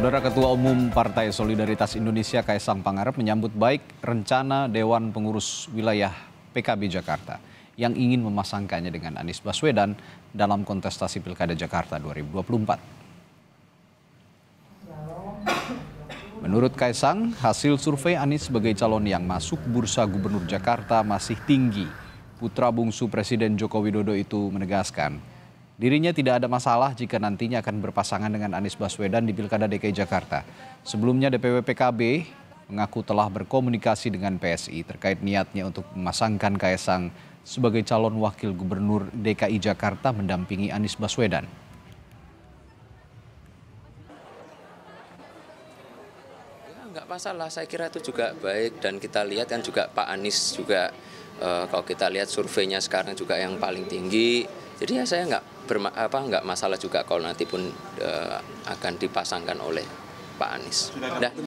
Saudara Ketua Umum Partai Solidaritas Indonesia Kaisang Pangarep menyambut baik rencana Dewan Pengurus Wilayah PKB Jakarta yang ingin memasangkannya dengan Anies Baswedan dalam kontestasi Pilkada Jakarta 2024. Menurut Kaisang, hasil survei Anies sebagai calon yang masuk bursa Gubernur Jakarta masih tinggi. Putra bungsu Presiden Joko Widodo itu menegaskan, Dirinya tidak ada masalah jika nantinya akan berpasangan dengan Anies Baswedan di Pilkada DKI Jakarta. Sebelumnya DPW PKB mengaku telah berkomunikasi dengan PSI terkait niatnya untuk memasangkan Kaisang sebagai calon wakil gubernur DKI Jakarta mendampingi Anies Baswedan. Ya, nggak masalah. Saya kira itu juga baik dan kita lihat kan juga Pak Anies juga eh, kalau kita lihat surveinya sekarang juga yang paling tinggi jadi ya saya nggak berma apa nggak masalah juga kalau nanti pun uh, akan dipasangkan oleh Pak Anies. Sudah,